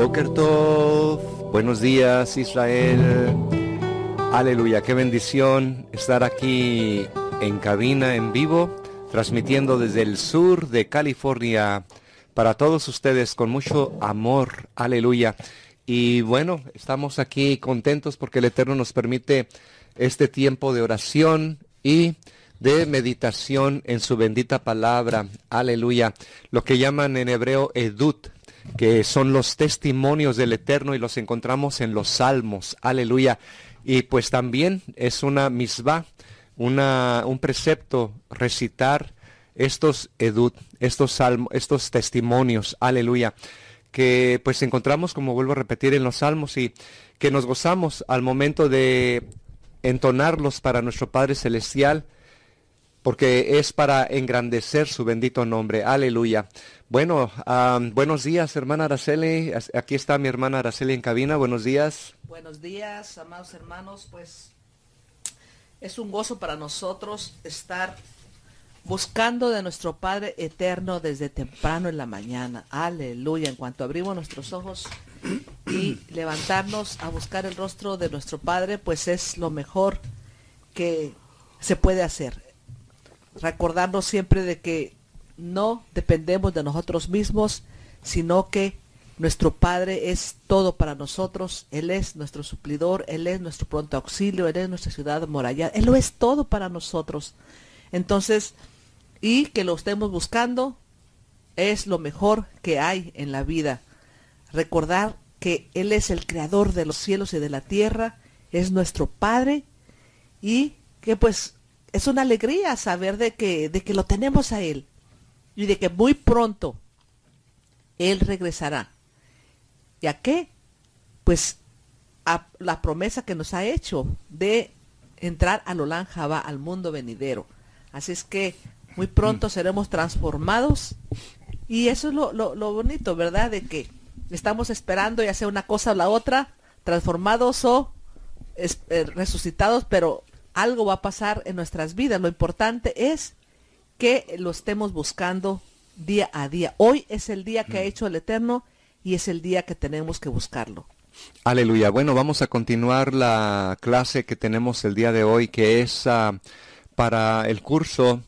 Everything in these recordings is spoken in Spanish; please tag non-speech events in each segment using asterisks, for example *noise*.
Boker buenos días Israel. Aleluya, qué bendición estar aquí en cabina en vivo, transmitiendo desde el sur de California para todos ustedes con mucho amor. Aleluya. Y bueno, estamos aquí contentos porque el Eterno nos permite este tiempo de oración y de meditación en su bendita palabra. Aleluya. Lo que llaman en hebreo edut, que son los testimonios del Eterno y los encontramos en los Salmos. Aleluya. Y pues también es una misva, una, un precepto recitar estos edut, estos salmos, estos testimonios. Aleluya. Que pues encontramos, como vuelvo a repetir, en los Salmos y que nos gozamos al momento de entonarlos para nuestro Padre Celestial porque es para engrandecer su bendito nombre. Aleluya. Bueno, buenos días, hermana Araceli. Aquí está mi hermana Araceli en cabina. Buenos días. Buenos días, amados hermanos. Pues es un gozo para nosotros estar buscando de nuestro Padre eterno desde temprano en la mañana. Aleluya. En cuanto abrimos nuestros ojos y levantarnos a buscar el rostro de nuestro Padre, pues es lo mejor que se puede hacer recordarnos siempre de que no dependemos de nosotros mismos, sino que nuestro Padre es todo para nosotros, Él es nuestro suplidor, Él es nuestro pronto auxilio, Él es nuestra ciudad moral Él lo es todo para nosotros. Entonces, y que lo estemos buscando es lo mejor que hay en la vida. Recordar que Él es el creador de los cielos y de la tierra, es nuestro Padre y que pues es una alegría saber de que, de que lo tenemos a Él y de que muy pronto Él regresará. ¿Y a qué? Pues a la promesa que nos ha hecho de entrar a Olan va al mundo venidero. Así es que muy pronto mm. seremos transformados y eso es lo, bonito, ¿verdad? De que estamos esperando ya sea una cosa o la otra, transformados o eh, resucitados, pero algo va a pasar en nuestras vidas. Lo importante es que lo estemos buscando día a día. Hoy es el día que ha mm. hecho el Eterno y es el día que tenemos que buscarlo. Aleluya. Bueno, vamos a continuar la clase que tenemos el día de hoy, que es ah, para el curso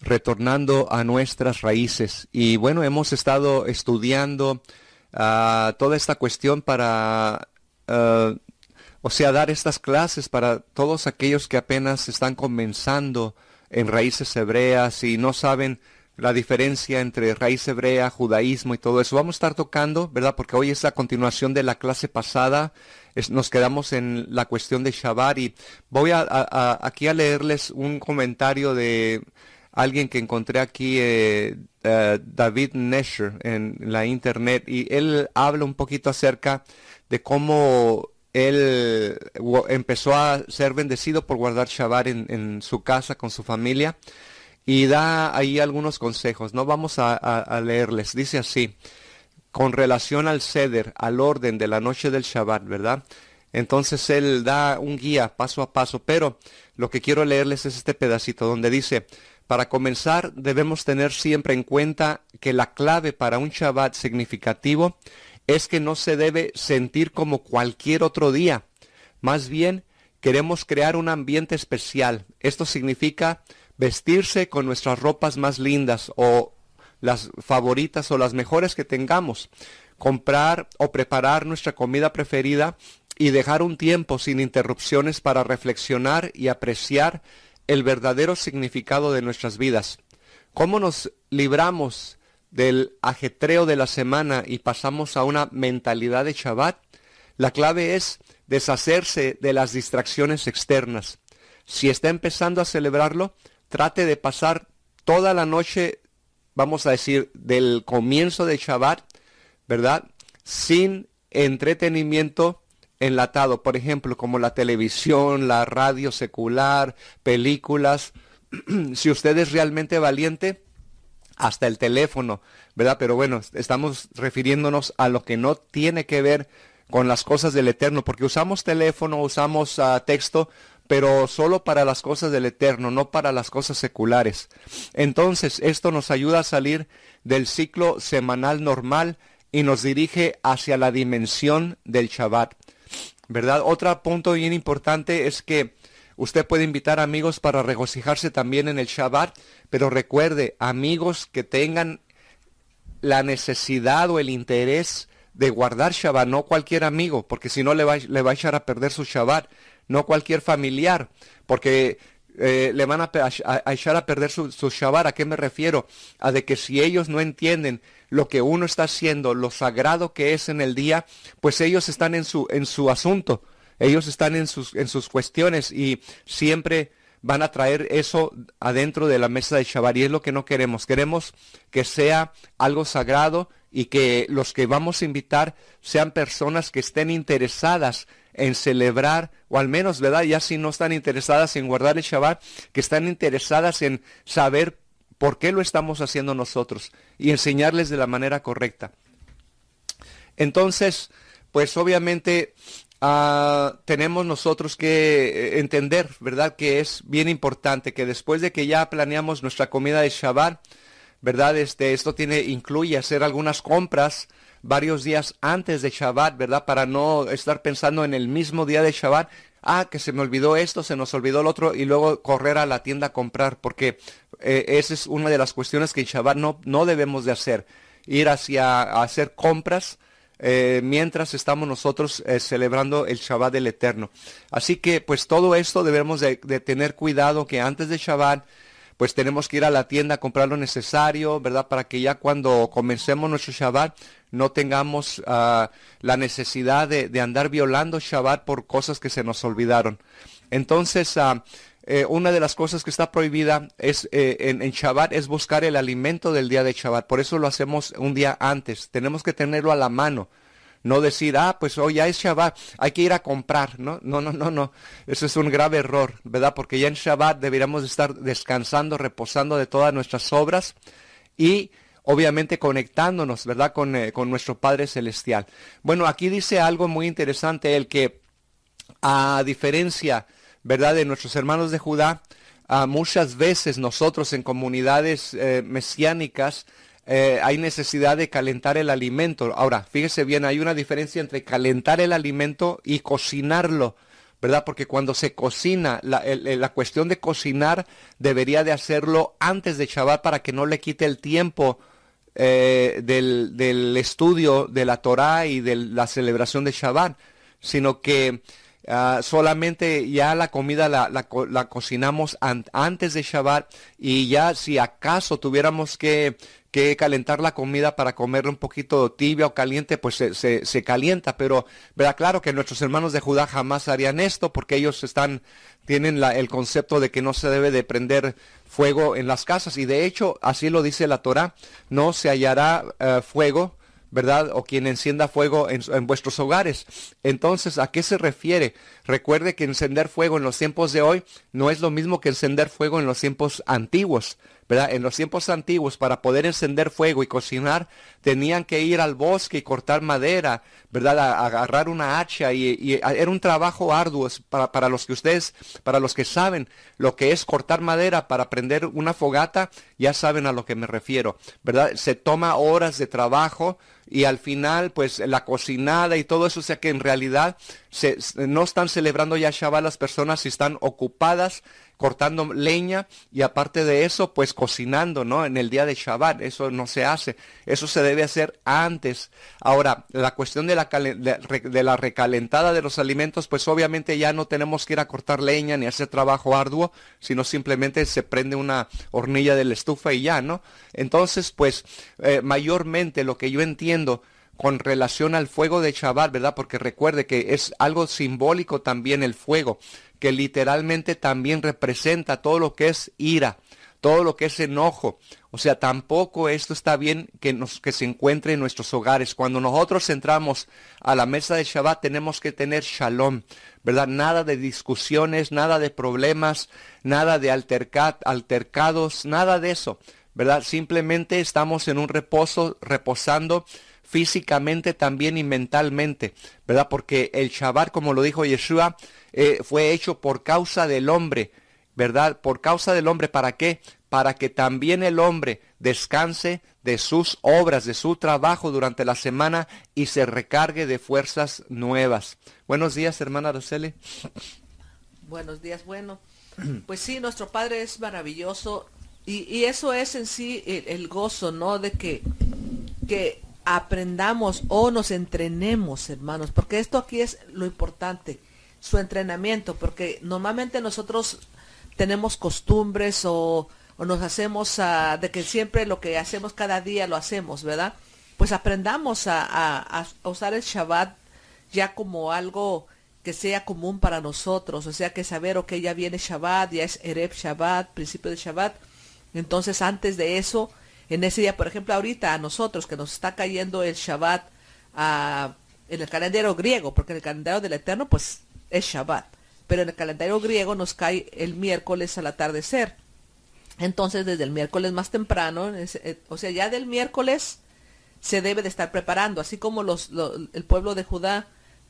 Retornando a nuestras raíces. Y bueno, hemos estado estudiando ah, toda esta cuestión para ah, o sea, dar estas clases para todos aquellos que apenas están comenzando en raíces hebreas y no saben la diferencia entre raíz hebrea, judaísmo y todo eso. Vamos a estar tocando, ¿verdad? Porque hoy es la continuación de la clase pasada. nos quedamos en la cuestión de Shabbat y voy a, aquí a leerles un comentario de alguien que encontré aquí, eh, eh, David Nesher, en la internet. Y él habla un poquito acerca de cómo él empezó a ser bendecido por guardar Shabbat en, su casa con su familia y da ahí algunos consejos. No vamos a, leerles. Dice así, con relación al ceder, al orden de la noche del Shabbat, ¿verdad? Entonces él da un guía paso a paso, pero lo que quiero leerles es este pedacito donde dice, para comenzar debemos tener siempre en cuenta que la clave para un Shabbat significativo es que no se debe sentir como cualquier otro día. Más bien, queremos crear un ambiente especial. Esto significa vestirse con nuestras ropas más lindas o las favoritas o las mejores que tengamos. Comprar o preparar nuestra comida preferida y dejar un tiempo sin interrupciones para reflexionar y apreciar el verdadero significado de nuestras vidas. ¿Cómo nos libramos del ajetreo de la semana y pasamos a una mentalidad de Shabbat, la clave es deshacerse de las distracciones externas. Si está empezando a celebrarlo, trate de pasar toda la noche, vamos a decir, del comienzo de Shabbat, ¿verdad? Sin entretenimiento enlatado, por ejemplo, como la televisión, la radio secular, películas. *clears throat* si usted es realmente valiente, hasta el teléfono, ¿verdad? Pero bueno, estamos refiriéndonos a lo que no tiene que ver con las cosas del eterno, porque usamos teléfono, usamos ah, texto, pero solo para las cosas del eterno, no para las cosas seculares. Entonces, esto nos ayuda a salir del ciclo semanal normal y nos dirige hacia la dimensión del Shabbat. ¿Verdad? Otro punto bien importante es que Usted puede invitar amigos para regocijarse también en el Shabbat, pero recuerde, amigos que tengan la necesidad o el interés de guardar Shabbat, no cualquier amigo, porque si no le va, a echar a perder su Shabbat, no cualquier familiar, porque eh, le van a, echar a perder su, Shabbat. ¿A qué me refiero? A de que si ellos no entienden lo que uno está haciendo, lo sagrado que es en el día, pues ellos están en su, en su asunto. Ellos están en sus, en sus cuestiones y siempre van a traer eso adentro de la mesa de Shabbat y es lo que no queremos. Queremos que sea algo sagrado y que los que vamos a invitar sean personas que estén interesadas en celebrar, o al menos, ¿verdad? Ya si no están interesadas en guardar el Shabbat, que están interesadas en saber por qué lo estamos haciendo nosotros y enseñarles de la manera correcta. Entonces, pues obviamente Ah, tenemos nosotros que eh, entender, ¿verdad? Que es bien importante que después de que ya planeamos nuestra comida de Shabbat, ¿verdad? Este, esto tiene, incluye hacer algunas compras varios días antes de Shabbat, ¿verdad? Para no estar pensando en el mismo día de Shabbat, ah, que se me olvidó esto, se nos olvidó el otro, y luego correr a la tienda a comprar, porque eh, esa es una de las cuestiones que en Shabbat no, no debemos de hacer, ir hacia a hacer compras, eh, mientras estamos nosotros eh, celebrando el Shabbat del Eterno. Así que pues todo esto debemos de, tener cuidado que antes de Shabbat pues tenemos que ir a la tienda a comprar lo necesario, ¿verdad? Para que ya cuando comencemos nuestro Shabbat no tengamos ah, la necesidad de, andar violando Shabbat por cosas que se nos olvidaron. Entonces, a ah, eh, una de las cosas que está prohibida es eh, en, en, Shabbat es buscar el alimento del día de Shabbat. Por eso lo hacemos un día antes. Tenemos que tenerlo a la mano. No decir, ah, pues hoy ya es Shabbat, hay que ir a comprar, ¿no? No, no, no, no. Eso es un grave error, ¿verdad? Porque ya en Shabbat deberíamos estar descansando, reposando de todas nuestras obras y obviamente conectándonos, ¿verdad? Con, eh, con nuestro Padre Celestial. Bueno, aquí dice algo muy interesante, el que a diferencia ¿verdad? De nuestros hermanos de Judá. Ah, muchas veces nosotros en comunidades eh, mesiánicas eh, hay necesidad de calentar el alimento. Ahora, fíjese bien, hay una diferencia entre calentar el alimento y cocinarlo. ¿verdad? Porque cuando se cocina, la, cuestión de cocinar debería de hacerlo antes de Shabbat para que no le quite el tiempo eh, del, del, estudio de la Torah y de la celebración de Shabbat, sino que Ah, solamente ya la comida la, cocinamos antes de Shabbat y ya si acaso tuviéramos que, calentar la comida para comerla un poquito tibia o caliente, pues se, calienta. Pero, ¿verdad? Claro que nuestros hermanos de Judá jamás harían esto porque ellos están, tienen el concepto de que no se debe de prender fuego en las casas. Y de hecho, así lo dice la Torah, no se hallará eh, fuego ¿verdad? O quien encienda fuego en, vuestros hogares. Entonces, ¿a qué se refiere? Recuerde que encender fuego en los tiempos de hoy no es lo mismo que encender fuego en los tiempos antiguos, ¿verdad? En los tiempos antiguos, para poder encender fuego y cocinar, tenían que ir al bosque y cortar madera, ¿verdad? agarrar una hacha y, era un trabajo arduo para, para los que ustedes, para los que saben lo que es cortar madera para prender una fogata, ya saben a lo que me refiero, ¿verdad? Se toma horas de trabajo, y al final pues la cocinada y todo eso, o sea que en realidad se, no están celebrando ya Shabbat las personas si están ocupadas cortando leña y aparte de eso pues cocinando, ¿no? En el día de Shabbat, eso no se hace, eso se debe hacer antes. Ahora, la cuestión de la, de la recalentada de los alimentos, pues obviamente ya no tenemos que ir a cortar leña ni hacer trabajo arduo, sino simplemente se prende una hornilla de la estufa y ya, ¿no? Entonces pues eh, mayormente lo que yo entiendo con relación al fuego de Shabbat, ¿verdad? Porque recuerde que es algo simbólico también el fuego, que literalmente también representa todo lo que es ira, todo lo que es enojo. O sea, tampoco esto está bien que, nos, que se encuentre en nuestros hogares. Cuando nosotros entramos a la mesa de Shabbat tenemos que tener shalom, ¿verdad? Nada de discusiones, nada de problemas, nada de altercat, altercados, nada de eso ¿verdad? Simplemente estamos en un reposo, reposando físicamente también y mentalmente, ¿verdad? Porque el Shabbat, como lo dijo Yeshua, eh, fue hecho por causa del hombre, ¿verdad? Por causa del hombre, ¿para qué? Para que también el hombre descanse de sus obras, de su trabajo durante la semana y se recargue de fuerzas nuevas. Buenos días, hermana Araceli. Buenos días, bueno. Pues sí, nuestro Padre es maravilloso y, eso es en sí el, gozo, ¿no? De que, que aprendamos o nos entrenemos, hermanos, porque esto aquí es lo importante, su entrenamiento, porque normalmente nosotros tenemos costumbres o, nos hacemos ah, de que siempre lo que hacemos cada día lo hacemos, ¿verdad? Pues aprendamos a, a usar el Shabbat ya como algo que sea común para nosotros, o sea que saber, ok, ya viene Shabbat, ya es Ereb Shabbat, principio de Shabbat, entonces antes de eso, en ese día, por ejemplo, ahorita a nosotros que nos está cayendo el Shabbat ah, en el calendario griego, porque en el calendario del Eterno pues es Shabbat, pero en el calendario griego nos cae el miércoles al atardecer. Entonces desde el miércoles más temprano, eh, o sea, ya del miércoles se debe de estar preparando, así como el pueblo de Judá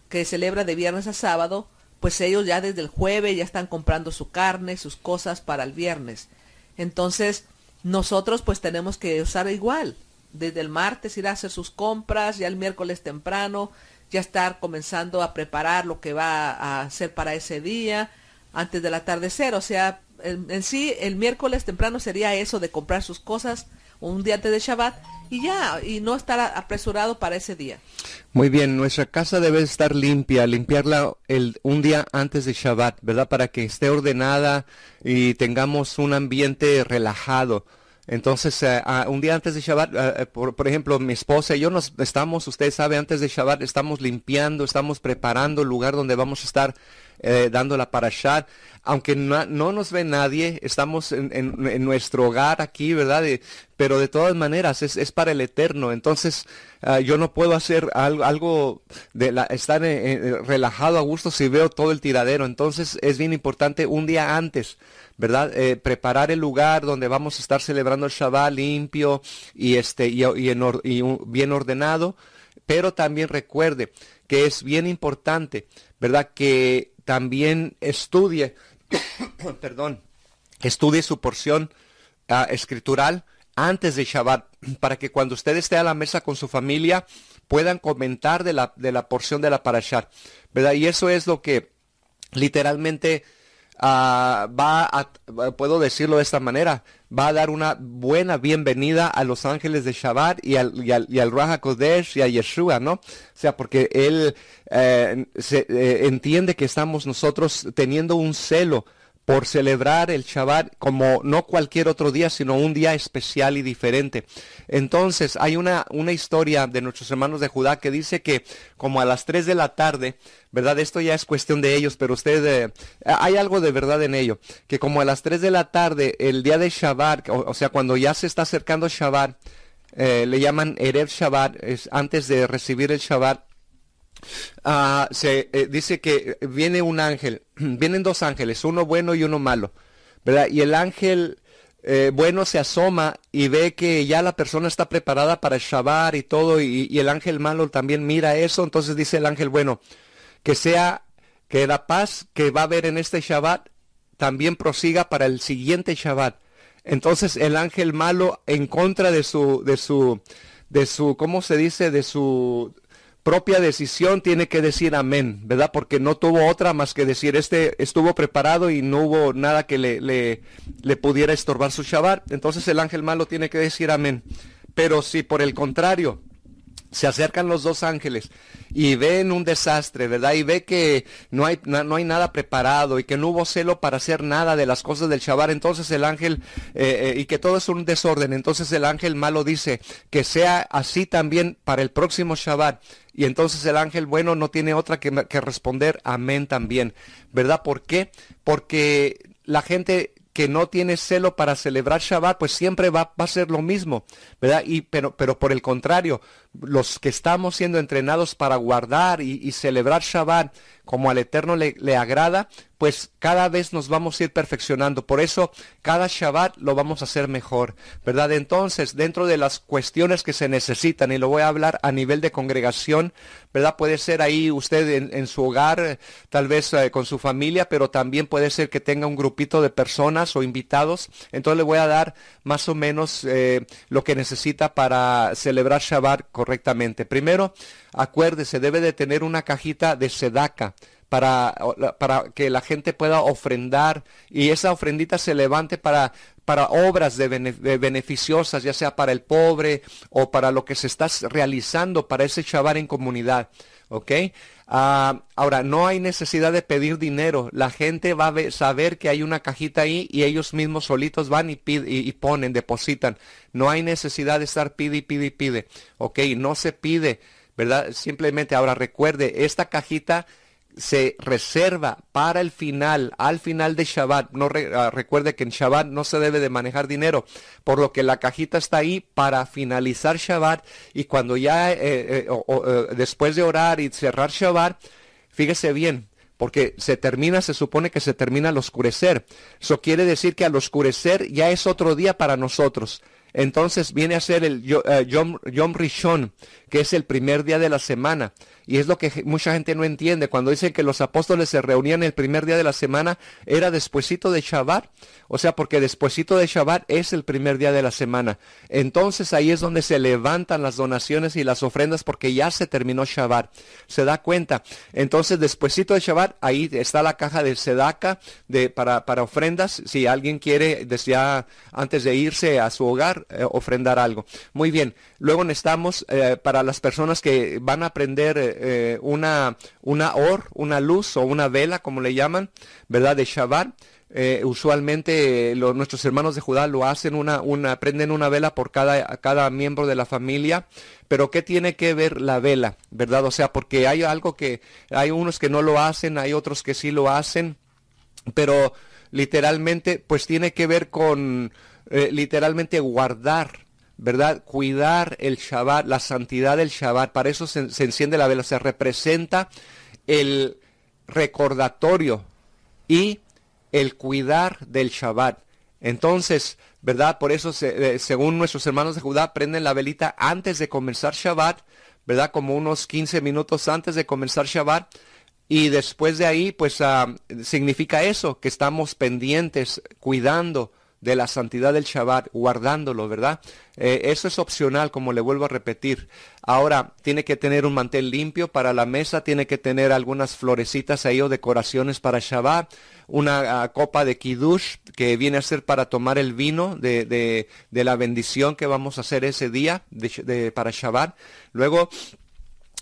que celebra de viernes a sábado, pues ellos ya desde el jueves ya están comprando su carne, sus cosas para el viernes. Entonces, nosotros pues tenemos que usar igual. Desde el martes ir a hacer sus compras, ya el miércoles temprano, ya estar comenzando a preparar lo que va a hacer para ese día, antes del atardecer. O sea, en, en sí, el miércoles temprano sería eso de comprar sus cosas, un día antes de Shabbat y ya, y no estar apresurado para ese día. Muy bien, nuestra casa debe estar limpia, limpiarla el, un día antes de Shabbat, ¿verdad? Para que esté ordenada y tengamos un ambiente relajado. Entonces, eh, un día antes de Shabbat, eh, eh, por, ejemplo, mi esposa y yo nos estamos, usted sabe antes de Shabbat estamos limpiando, estamos preparando el lugar donde vamos a estar eh, dándola para la aunque no, nos ve nadie, estamos en, en, nuestro hogar aquí, ¿verdad? pero de todas maneras es, para el eterno. Entonces ah, yo no puedo hacer algo, algo de la, estar eh, eh, relajado a gusto si veo todo el tiradero. Entonces es bien importante un día antes, ¿verdad? preparar el lugar donde vamos a estar celebrando el Shabbat limpio y, este, y, en bien ordenado. Pero también recuerde que es bien importante, ¿verdad? Que también estudie, *coughs* perdón, estudie su porción ah, escritural antes de Shabbat, para que cuando usted esté a la mesa con su familia puedan comentar de la, de la porción de la parashat, ¿verdad? Y eso es lo que literalmente Ah, va a, eh, puedo decirlo de esta manera, va a dar una buena bienvenida a los ángeles de Shabbat y al, y al, y Raja Kodesh y a Yeshua, ¿no? O sea, porque él eh, se, eh, entiende que estamos nosotros teniendo un celo por celebrar el Shabbat como no cualquier otro día, sino un día especial y diferente. Entonces, hay una, una historia de nuestros hermanos de Judá que dice que como a las 3 de la tarde, ¿verdad? Esto ya es cuestión de ellos, pero ustedes, eh, hay algo de verdad en ello, que como a las 3 de la tarde, el día de Shabbat, o, sea, cuando ya se está acercando Shabbat, eh, le llaman Erev Shabbat, antes de recibir el Shabbat, Ah, se eh, dice que viene un ángel, *clears throat* vienen dos ángeles, uno bueno y uno malo, Y el ángel eh, bueno se asoma y ve que ya la persona está preparada para el Shabbat y todo, y, el ángel malo también mira eso, entonces dice el ángel bueno, que sea, que la paz que va a haber en este Shabbat también prosiga para el siguiente Shabbat. Entonces el ángel malo en contra de su, de su, de su, ¿cómo se dice? De su propia decisión tiene que decir amén, ¿verdad? Porque no tuvo otra más que decir, este estuvo preparado y no hubo nada que le, le, pudiera estorbar su Shabbat. Entonces el ángel malo tiene que decir amén. Pero si por el contrario, se acercan los dos ángeles y ven un desastre, ¿verdad? Y ve que no hay, no, hay nada preparado y que no hubo celo para hacer nada de las cosas del Shabbat. Entonces el ángel, eh, eh, y que todo es un desorden, entonces el ángel malo dice que sea así también para el próximo Shabbat. Y entonces el ángel bueno no tiene otra que, que responder amén también, ¿verdad? ¿Por qué? Porque la gente que no tiene celo para celebrar Shabbat, pues siempre va, a ser lo mismo, ¿verdad? Y, pero, pero por el contrario, los que estamos siendo entrenados para guardar y, celebrar Shabbat como al Eterno le, agrada, pues cada vez nos vamos a ir perfeccionando. Por eso cada Shabbat lo vamos a hacer mejor, ¿verdad? Entonces, dentro de las cuestiones que se necesitan, y lo voy a hablar a nivel de congregación, ¿verdad? Puede ser ahí usted en, su hogar, tal vez eh, con su familia, pero también puede ser que tenga un grupito de personas o invitados. Entonces le voy a dar más o menos eh, lo que necesita para celebrar Shabbat con correctamente. Primero, acuérdese, debe de tener una cajita de sedaca. Para, para, que la gente pueda ofrendar y esa ofrendita se levante para, para obras de beneficiosas, ya sea para el pobre o para lo que se está realizando para ese chavar en comunidad. ¿Ok? Ah, ahora, no hay necesidad de pedir dinero. La gente va a saber que hay una cajita ahí y ellos mismos solitos van y, y, y, ponen, depositan. No hay necesidad de estar pide y pide y pide. Ok, no se pide, ¿verdad? Simplemente ahora recuerde, esta cajita se reserva para el final, al final de Shabbat. No ah, recuerde que en Shabbat no se debe de manejar dinero, por lo que la cajita está ahí para finalizar Shabbat y cuando ya eh, eh, eh, después de orar y cerrar Shabbat, fíjese bien, porque se termina, se supone que se termina al oscurecer. Eso quiere decir que al oscurecer ya es otro día para nosotros. Entonces viene a ser el Yom Rishon, que es el primer día de la semana. Y es lo que mucha gente no entiende. Cuando dicen que los apóstoles se reunían el primer día de la semana, era despuesito de Shabbat. O sea, porque despuesito de Shabbat es el primer día de la semana. Entonces ahí es donde se levantan las donaciones y las ofrendas porque ya se terminó Shabbat. Se da cuenta. Entonces despuesito de Shabbat, ahí está la caja de sedaca de, para, para ofrendas. Si alguien quiere, antes de irse a su hogar, eh, ofrendar algo. Muy bien. Luego necesitamos eh, para las personas que van a aprender... Eh, eh, una, una or, una luz o una vela, como le llaman, ¿verdad? De Shabbat. Eh, usualmente eh, los nuestros hermanos de Judá lo hacen, una, una, prenden una vela por cada, cada miembro de la familia, pero ¿qué tiene que ver la vela? ¿Verdad? O sea, porque hay algo que, hay unos que no lo hacen, hay otros que sí lo hacen, pero literalmente, pues tiene que ver con, literalmente guardar ¿verdad? Cuidar el Shabbat, la santidad del Shabbat, para eso se, enciende la vela, se representa el recordatorio y el cuidar del Shabbat. Entonces, ¿verdad? Por eso, eh, según nuestros hermanos de Judá, prenden la velita antes de comenzar Shabbat, ¿verdad? Como unos 15 minutos antes de comenzar Shabbat. Y después de ahí, pues ah, significa eso, que estamos pendientes, cuidando, de la santidad del Shabbat, guardándolo, ¿verdad? Eh, eso es opcional, como le vuelvo a repetir. Ahora, tiene que tener un mantel limpio para la mesa, tiene que tener algunas florecitas ahí o decoraciones para Shabbat, una ah, copa de Kiddush que viene a ser para tomar el vino de, de, la bendición que vamos a hacer ese día de, para Shabbat. Luego,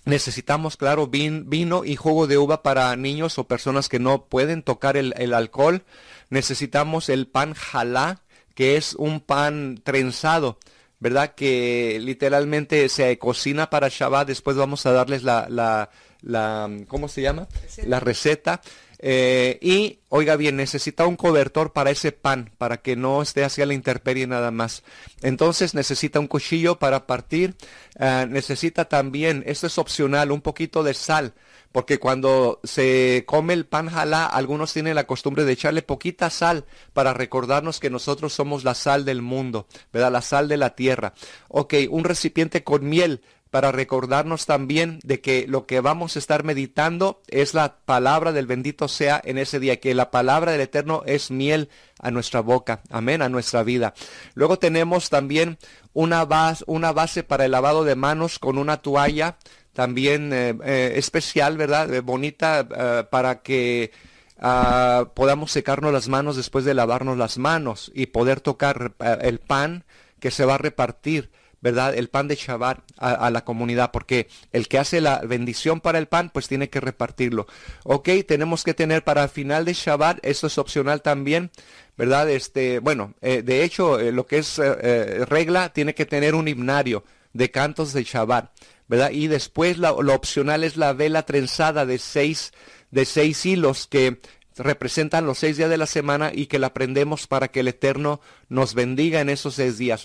Necesitamos, claro, vino y jugo de uva para niños o personas que no pueden tocar el, el alcohol necesitamos el pan jalá, que es un pan trenzado, ¿verdad? Que literalmente se cocina para Shabbat. Después vamos a darles la, la, ¿cómo se llama? La receta. Eh, y, oiga bien, necesita un cobertor para ese pan, para que no esté hacia la intemperie nada más. Entonces necesita un cuchillo para partir. Ah, necesita también, esto es opcional, un poquito de sal, porque cuando se come el pan jalá, algunos tienen la costumbre de echarle poquita sal para recordarnos que nosotros somos la sal del mundo, ¿verdad? La sal de la tierra. Ok, un recipiente con miel para recordarnos también de que lo que vamos a estar meditando es la palabra del bendito sea en ese día, que la palabra del Eterno es miel a nuestra boca, amén, a nuestra vida. Luego tenemos también una base, para el lavado de manos con una toalla también eh, eh, especial, ¿verdad? Eh, bonita para que ah, podamos secarnos las manos después de lavarnos las manos y poder tocar el pan que se va a repartir ¿verdad? El pan de Shabbat a, la comunidad, porque el que hace la bendición para el pan, pues tiene que repartirlo. Ok, tenemos que tener para el final de Shabbat, eso es opcional también, ¿verdad? Este, bueno, eh, de hecho, eh, lo que es eh, regla, tiene que tener un himnario de cantos de Shabbat, ¿verdad? Y después lo opcional es la vela trenzada de seis, de seis hilos que representan los seis días de la semana y que la aprendemos para que el Eterno nos bendiga en esos seis días.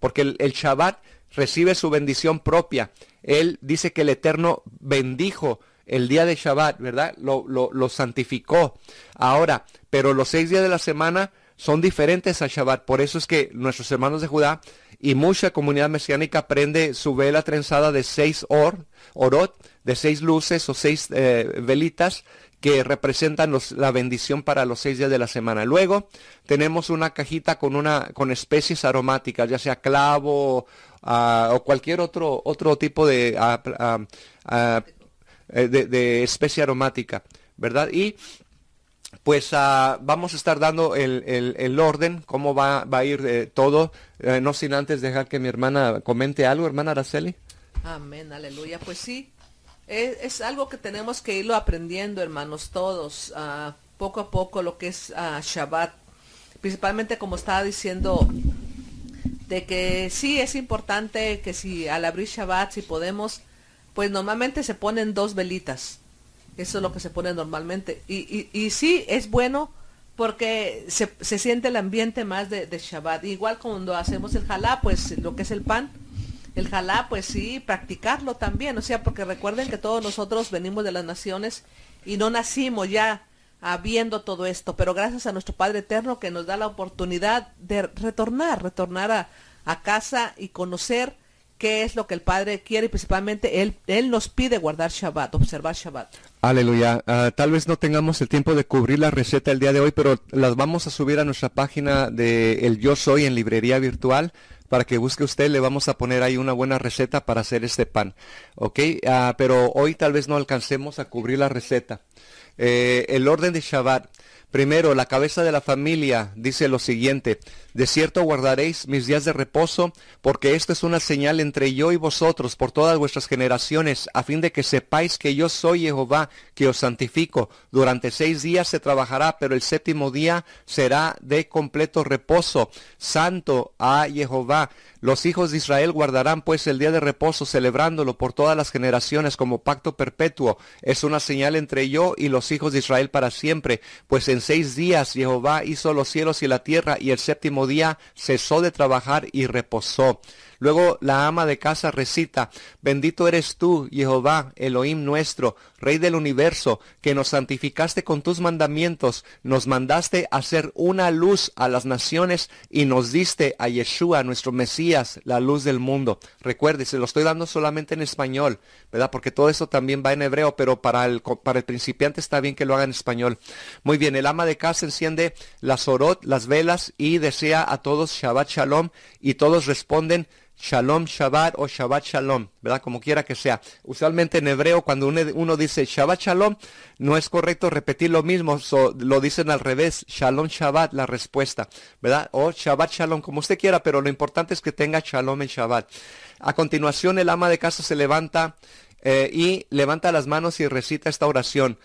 Porque el, Shabbat recibe su bendición propia. Él dice que el Eterno bendijo el día de Shabbat, ¿verdad? Lo, santificó. Ahora, pero los seis días de la semana son diferentes a Shabbat. Por eso es que nuestros hermanos de Judá y mucha comunidad mesiánica prende su vela trenzada de seis or, orot, de seis luces o seis eh, velitas que representan la bendición para los seis días de la semana. Luego tenemos una cajita con, una, con especies aromáticas, ya sea clavo ah, o cualquier otro, otro tipo ah, ah, eh, de, de, especie aromática, ¿verdad? Y pues vamos a estar dando el, orden, cómo va, va a ir eh, todo, eh, no sin antes dejar que mi hermana comente algo, hermana Araceli. Amén, aleluya. Pues sí, es, algo que tenemos que irlo aprendiendo, hermanos, todos, ah, poco a poco lo que es ah, Shabbat. Principalmente como estaba diciendo, de que sí es importante que si al abrir Shabbat, si podemos, pues normalmente se ponen dos velitas. Eso es lo que se pone normalmente. Y, y, y sí es bueno porque se, siente el ambiente más de, de Shabbat. Igual cuando hacemos el jalá, pues lo que es el pan el jalá, pues sí, practicarlo también, o sea, porque recuerden que todos nosotros venimos de las naciones y no nacimos ya habiendo todo esto, pero gracias a nuestro Padre Eterno que nos da la oportunidad de retornar, retornar a, casa y conocer qué es lo que el Padre quiere y principalmente Él, él nos pide guardar Shabbat, observar Shabbat. Aleluya. Ah, tal vez no tengamos el tiempo de cubrir la receta el día de hoy, pero las vamos a subir a nuestra página de El Yo Soy en librería virtual para que busque usted. Le vamos a poner ahí una buena receta para hacer este pan. ¿Ok? Ah, pero hoy tal vez no alcancemos a cubrir la receta. Eh, el orden de Shabbat. Primero, la cabeza de la familia dice lo siguiente. De cierto guardaréis mis días de reposo, porque esto es una señal entre yo y vosotros por todas vuestras generaciones, a fin de que sepáis que yo soy Jehová, que os santifico. Durante seis días se trabajará, pero el séptimo día será de completo reposo. Santo a ah, Jehová. Los hijos de Israel guardarán pues el día de reposo, celebrándolo por todas las generaciones como pacto perpetuo. Es una señal entre yo y los hijos de Israel para siempre, pues en seis días Jehová hizo los cielos y la tierra, y el séptimo día cesó de trabajar y reposó. Luego la ama de casa recita, bendito eres tú, Jehová, Elohim nuestro, Rey del universo, que nos santificaste con tus mandamientos, nos mandaste a ser una luz a las naciones y nos diste a Yeshua, nuestro Mesías, la luz del mundo. Recuerde, se lo estoy dando solamente en español, ¿verdad? Porque todo eso también va en hebreo, pero para el, para el principiante está bien que lo haga en español. Muy bien, el ama de casa enciende las orot, las velas y desea a todos Shabbat Shalom y todos responden Shalom Shabbat o Shabbat Shalom, ¿verdad? Como quiera que sea. Usualmente en hebreo cuando uno, dice Shabbat Shalom, no es correcto repetir lo mismo, lo dicen al revés, Shalom Shabbat la respuesta, ¿verdad? O Shabbat Shalom, como usted quiera, pero lo importante es que tenga Shalom en Shabbat. A continuación el ama de casa se levanta eh, y levanta las manos y recita esta oración.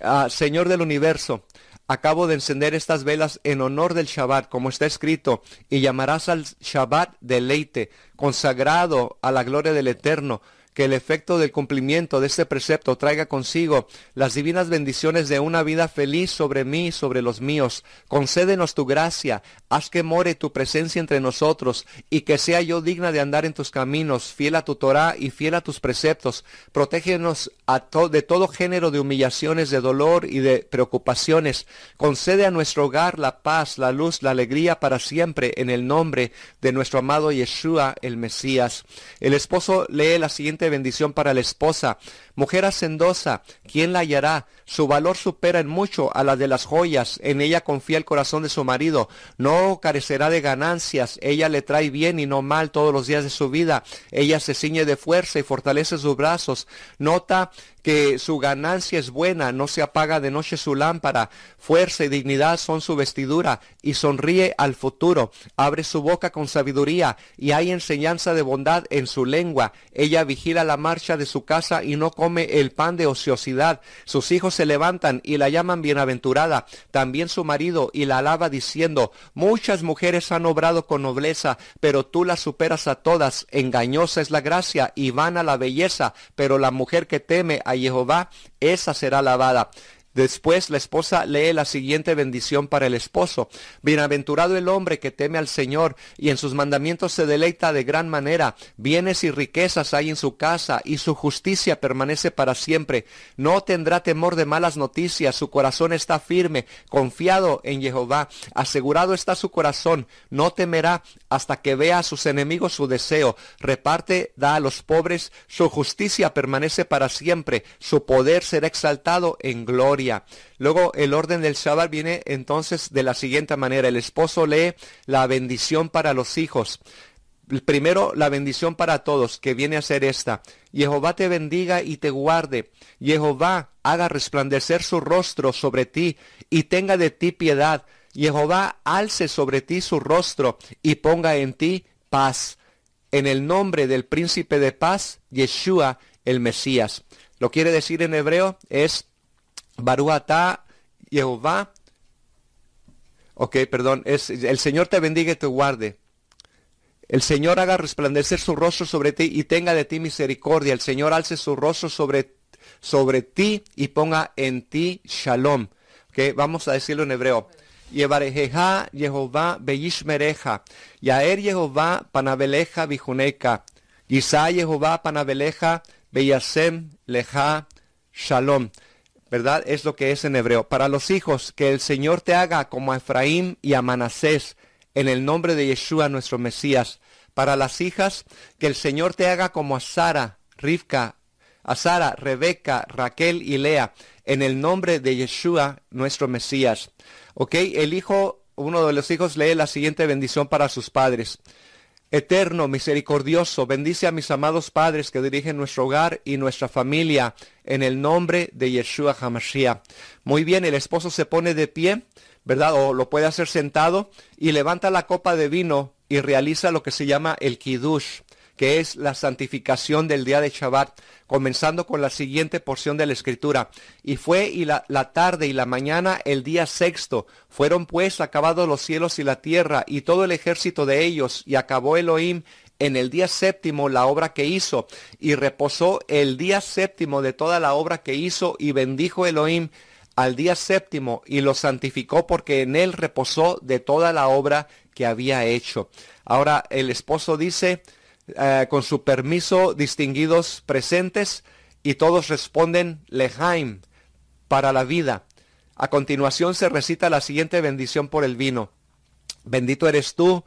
Ah, Señor del universo, acabo de encender estas velas en honor del Shabbat, como está escrito, y llamarás al Shabbat deleite, consagrado a la gloria del Eterno que el efecto del cumplimiento de este precepto traiga consigo las divinas bendiciones de una vida feliz sobre mí, y sobre los míos. Concédenos tu gracia, haz que more tu presencia entre nosotros y que sea yo digna de andar en tus caminos, fiel a tu Torah y fiel a tus preceptos. Protégenos a de todo género de humillaciones, de dolor y de preocupaciones. Concede a nuestro hogar la paz, la luz, la alegría para siempre en el nombre de nuestro amado Yeshua el Mesías. El esposo lee la siguiente bendición para la esposa. Mujer hacendosa, ¿quién la hallará? Su valor supera en mucho a la de las joyas. En ella confía el corazón de su marido. No carecerá de ganancias. Ella le trae bien y no mal todos los días de su vida. Ella se ciñe de fuerza y fortalece sus brazos. Nota que su ganancia es buena, no se apaga de noche su lámpara, fuerza y dignidad son su vestidura, y sonríe al futuro, abre su boca con sabiduría, y hay enseñanza de bondad en su lengua, ella vigila la marcha de su casa y no come el pan de ociosidad. Sus hijos se levantan y la llaman bienaventurada, también su marido, y la alaba diciendo, muchas mujeres han obrado con nobleza, pero tú las superas a todas, engañosa es la gracia y vana la belleza, pero la mujer que teme a Jehová, esa será alabada. Después la esposa lee la siguiente bendición para el esposo. Bienaventurado el hombre que teme al Señor y en sus mandamientos se deleita de gran manera. Bienes y riquezas hay en su casa y su justicia permanece para siempre. No tendrá temor de malas noticias. Su corazón está firme, confiado en Jehová. Asegurado está su corazón. No temerá hasta que vea a sus enemigos su deseo. Reparte, da a los pobres. Su justicia permanece para siempre. Su poder será exaltado en gloria. Luego el orden del Shabbat viene entonces de la siguiente manera. El esposo lee la bendición para los hijos. Primero, la bendición para todos, que viene a ser esta. Jehová te bendiga y te guarde. Jehová haga resplandecer su rostro sobre ti y tenga de ti piedad. Jehová alce sobre ti su rostro y ponga en ti paz. En el nombre del príncipe de paz, Yeshua el Mesías. Lo quiere decir en hebreo es Baruata Jehová. Ok, perdón, es, el Señor te bendiga y te guarde. El Señor haga resplandecer su rostro sobre ti y tenga de ti misericordia. El Señor alce su rostro sobre, sobre ti y ponga en ti shalom. Okay, vamos a decirlo en hebreo. Yevarejeja Jehová Beyishmereja. Yaer Jehová Panabeleja Bijuneca. Yisá Jehová Panabeleja Beyasem Leja Shalom. ¿verdad? Es lo que es en hebreo. Para los hijos, que el Señor te haga como a Efraín y a Manasés, en el nombre de Yeshua nuestro Mesías. Para las hijas, que el Señor te haga como a Sara, Rivka, a Sara, Rebeca, Raquel y Lea, en el nombre de Yeshua nuestro Mesías. Ok, el hijo, uno de los hijos lee la siguiente bendición para sus padres. Eterno, misericordioso, bendice a mis amados padres que dirigen nuestro hogar y nuestra familia en el nombre de Yeshua Hamashiach. Muy bien, el esposo se pone de pie, ¿verdad? O lo puede hacer sentado y levanta la copa de vino y realiza lo que se llama el kiddush que es la santificación del día de Shabbat, comenzando con la siguiente porción de la escritura. Y fue y la, la tarde y la mañana el día sexto, fueron pues acabados los cielos y la tierra y todo el ejército de ellos, y acabó Elohim en el día séptimo la obra que hizo, y reposó el día séptimo de toda la obra que hizo, y bendijo Elohim al día séptimo y lo santificó porque en él reposó de toda la obra que había hecho. Ahora el esposo dice, eh, con su permiso distinguidos presentes y todos responden Lehaim, para la vida. A continuación se recita la siguiente bendición por el vino. Bendito eres tú,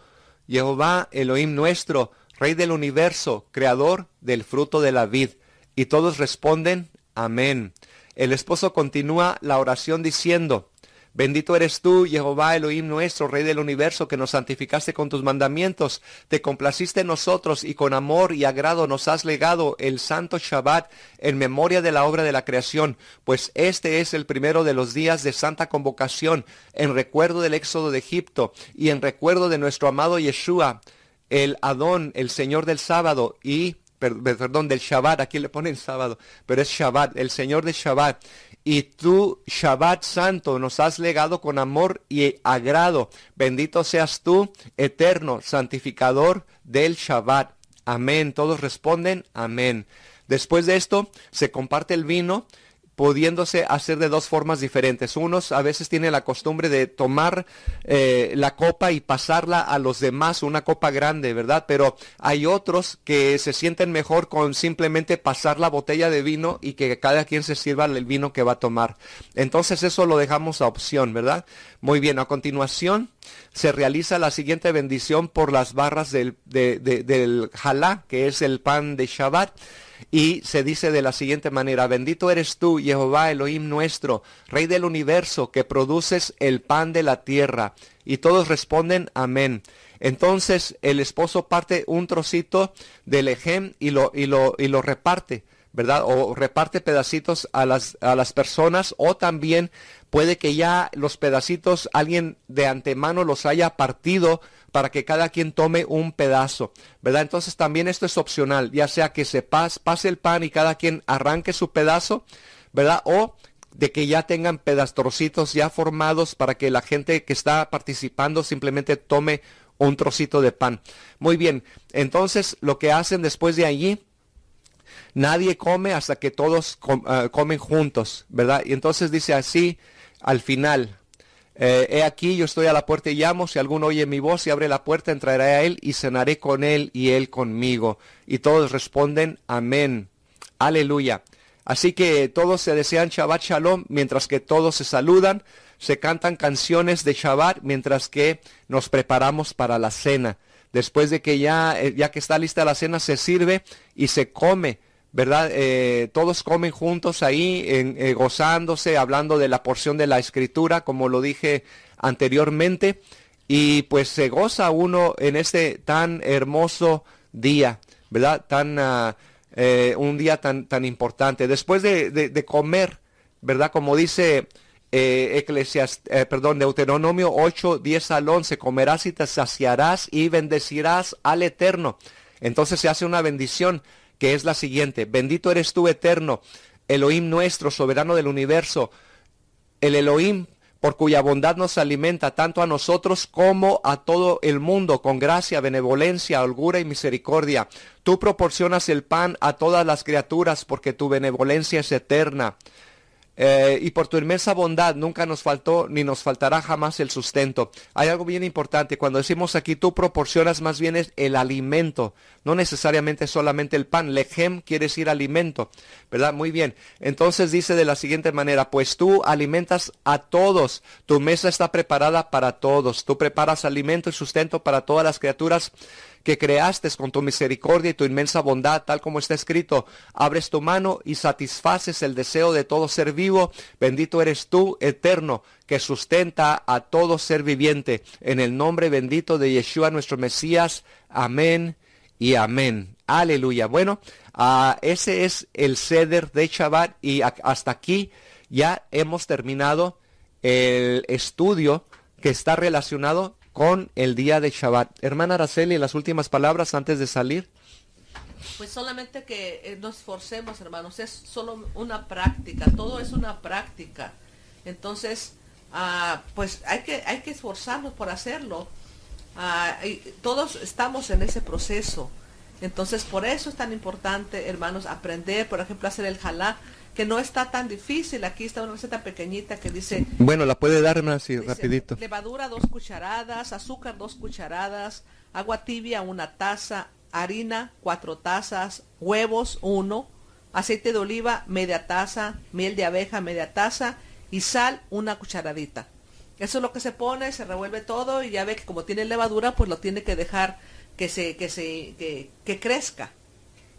Jehová, Elohim nuestro, Rey del universo, Creador del fruto de la vid. Y todos responden Amén. El esposo continúa la oración diciendo, Bendito eres tú, Jehová Elohim nuestro, Rey del universo, que nos santificaste con tus mandamientos. Te complaciste en nosotros y con amor y agrado nos has legado el santo Shabbat en memoria de la obra de la creación, pues este es el primero de los días de santa convocación, en recuerdo del éxodo de Egipto y en recuerdo de nuestro amado Yeshua, el Adón, el Señor del sábado y perdón, del Shabbat, aquí le ponen sábado, pero es Shabbat, el Señor de Shabbat. Y tú, Shabbat Santo, nos has legado con amor y agrado. Bendito seas tú, eterno, santificador del Shabbat. Amén. Todos responden, amén. Después de esto, se comparte el vino pudiéndose hacer de dos formas diferentes. Unos a veces tienen la costumbre de tomar eh, la copa y pasarla a los demás, una copa grande, ¿verdad? Pero hay otros que se sienten mejor con simplemente pasar la botella de vino y que cada quien se sirva el vino que va a tomar. Entonces eso lo dejamos a opción, ¿verdad? Muy bien, a continuación se realiza la siguiente bendición por las barras del, jalá, del que es el pan de Shabbat. Y se dice de la siguiente manera, bendito eres tú, Jehová, Elohim nuestro, Rey del universo, que produces el pan de la tierra. Y todos responden, amén. Entonces el esposo parte un trocito del ejem y lo, lo, y lo reparte. ¿verdad? O reparte pedacitos a a las personas o también puede que ya los pedacitos alguien de antemano los haya partido para que cada quien tome un pedazo, ¿verdad? Entonces también esto es opcional, ya sea que se pase, pase el pan y cada quien arranque su pedazo, ¿verdad? O de que ya tengan pedastrocitos ya formados para que la gente que está participando simplemente tome un trocito de pan. Muy bien, entonces lo que hacen después de allí, nadie come hasta que todos ah, comen juntos, ¿verdad? Y entonces dice así, al final. Eh, he aquí, yo estoy a la puerta y llamo, si alguno oye mi voz y abre la puerta, entraré a él y cenaré con él y él conmigo. Y todos responden, amén, aleluya. Así que todos se desean Shabbat Shalom, mientras que todos se saludan, se cantan canciones de Shabbat, mientras que nos preparamos para la cena. Después de que ya, eh, ya que está lista la cena, se sirve y se come. ¿verdad? Eh, todos comen juntos ahí, en, eh, gozándose, hablando de la porción de la escritura, como lo dije anteriormente, y pues se goza uno en este tan hermoso día, ¿verdad? Tan, ah, eh, un día tan, tan importante. Después de, comer, ¿verdad? Como dice Eclesias, perdón, Deuteronomio 8, 10 al 11, comerás y te saciarás y bendecirás al Eterno. Entonces se hace una bendición que es la siguiente. Bendito eres tú, eterno, Elohim nuestro, soberano del universo, el Elohim por cuya bondad nos alimenta tanto a nosotros como a todo el mundo, con gracia, benevolencia, holgura y misericordia. Tú proporcionas el pan a todas las criaturas, porque tu benevolencia es eterna. Eh, y por tu inmensa bondad nunca nos faltó ni nos faltará jamás el sustento. Hay algo bien importante, cuando decimos aquí tú proporcionas más bien el alimento, no necesariamente solamente el pan, lejem quiere decir alimento, ¿verdad? Muy bien, entonces dice de la siguiente manera, pues tú alimentas a todos, tu mesa está preparada para todos, tú preparas alimento y sustento para todas las criaturas que creaste con tu misericordia y tu inmensa bondad, tal como está escrito. Abres tu mano y satisfaces el deseo de todo ser vivo. Bendito eres tú, eterno, que sustenta a todo ser viviente. En el nombre bendito de Yeshua nuestro Mesías. Amén y amén. Aleluya. Bueno, ah, ese es el ceder de Shabbat y hasta aquí ya hemos terminado el estudio que está relacionado con el día de Shabbat. Hermana Araceli, las últimas palabras antes de salir. Pues solamente que eh, nos esforcemos, hermanos, es solo una práctica, todo es una práctica. Entonces, ah, pues hay que, hay que esforzarnos por hacerlo. Ah, todos estamos en ese proceso. Entonces, por eso es tan importante, hermanos, aprender, por ejemplo, hacer el jalá que no está tan difícil. Aquí está una receta pequeñita que dice... Bueno, la puede dar más así, rapidito. Levadura dos cucharadas, azúcar dos cucharadas, agua tibia una taza, harina cuatro tazas, huevos uno, aceite de oliva media taza, miel de abeja media taza y sal una cucharadita. Eso es lo que se pone, se revuelve todo y ya ve que como tiene levadura, pues lo tiene que dejar que se, que se, que, que crezca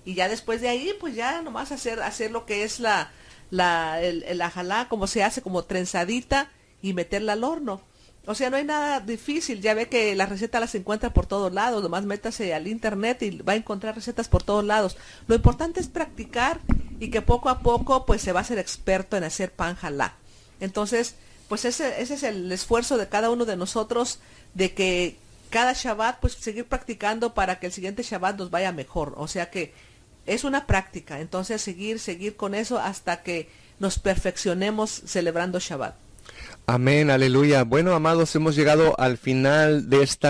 y ya después de ahí, pues ya nomás hacer, hacer lo que es la, la, el, como se hace, como trenzadita y meterla al horno. O sea, no hay nada difícil, ya ve que las recetas las encuentra por todos lados, nomás métase al internet y va a encontrar recetas por todos lados. Lo importante es practicar y que poco a poco pues se va a ser experto en hacer pan jalá. Entonces, pues ese, ese es el esfuerzo de cada uno de nosotros de que cada Shabbat pues seguir practicando para que el siguiente Shabbat nos vaya mejor. O sea que es una práctica, entonces seguir, seguir con eso hasta que nos perfeccionemos celebrando Shabbat. Amén, aleluya. Bueno, amados, hemos llegado al final de este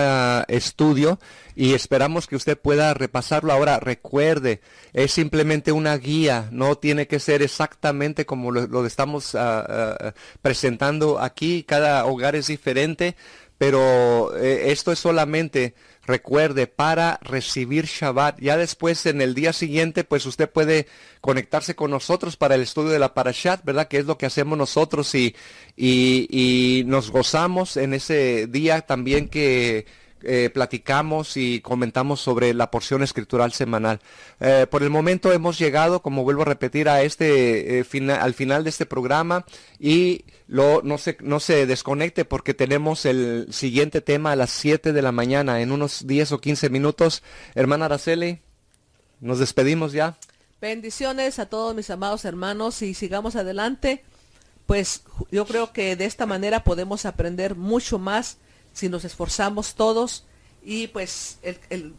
estudio y esperamos que usted pueda repasarlo. Ahora, recuerde, es simplemente una guía, no tiene que ser exactamente como lo, estamos ah, ah, presentando aquí. Cada hogar es diferente, pero eh, esto es solamente recuerde, para recibir Shabbat. Ya después, en el día siguiente, pues usted puede conectarse con nosotros para el estudio de la Parashat, ¿verdad? Que es lo que hacemos nosotros y, y, nos gozamos en ese día también que eh, platicamos y comentamos sobre la porción escritural semanal. Eh, por el momento hemos llegado, como vuelvo a repetir, a este, eh, al final de este programa y lo, no, se, no se desconecte porque tenemos el siguiente tema a las 7 de la mañana, en unos 10 o 15 minutos. Hermana Araceli, nos despedimos ya. Bendiciones a todos mis amados hermanos y sigamos adelante. Pues yo creo que de esta manera podemos aprender mucho más si nos esforzamos todos y pues el,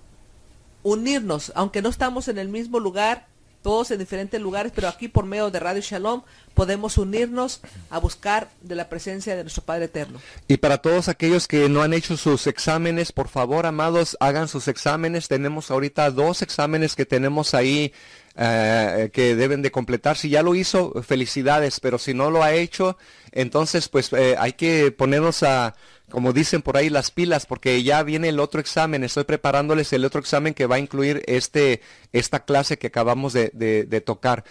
unirnos, aunque no estamos en el mismo lugar, todos en diferentes lugares, pero aquí por medio de Radio Shalom podemos unirnos a buscar de la presencia de nuestro Padre Eterno. Y para todos aquellos que no han hecho sus exámenes, por favor, amados, hagan sus exámenes. Tenemos ahorita dos exámenes que tenemos ahí eh, que deben de completar. Si ya lo hizo, felicidades, pero si no lo ha hecho, entonces pues eh, hay que ponernos a, como dicen por ahí, las pilas, porque ya viene el otro examen, estoy preparándoles el otro examen que va a incluir este, esta clase que acabamos de, de tocar.